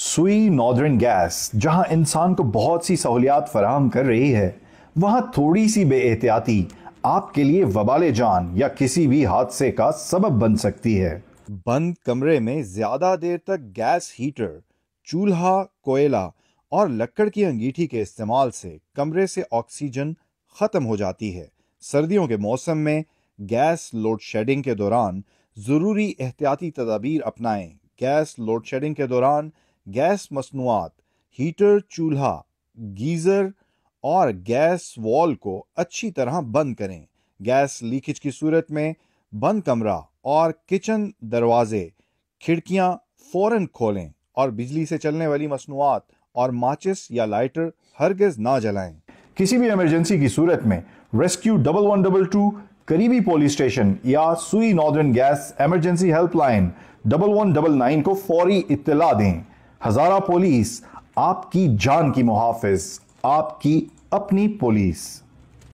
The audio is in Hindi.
सुई नॉर्दर्न गैस जहां इंसान को बहुत सी सहूलियात फराहम कर रही है वहां थोड़ी सी एहतियाती आपके लिए वबाल जान या किसी भी हादसे का सबब बन सकती है बंद कमरे में ज़्यादा देर तक गैस हीटर चूल्हा कोयला और लकड़ की अंगीठी के इस्तेमाल से कमरे से ऑक्सीजन ख़त्म हो जाती है सर्दियों के मौसम में गैस लोड शेडिंग के दौरान ज़रूरी एहतियाती तदाबीर अपनाएं गैस लोड शेडिंग के दौरान गैस मसनूआत हीटर चूल्हा गीज़र और गैस वॉल को अच्छी तरह बंद करें गैस लीकेज की सूरत में बंद कमरा और किचन दरवाजे खिड़कियां फ़ौर खोलें और बिजली से चलने वाली मसनूआत और माचिस या लाइटर हरगज ना जलाएं किसी भी इमरजेंसी की सूरत में rescue double one double two करीबी पोलिस स्टेशन या Sui Northern gas emergency helpline double one double nine को फौरी इतला दें हजारा पुलिस आपकी जान की मुहाफिज आपकी अपनी पुलिस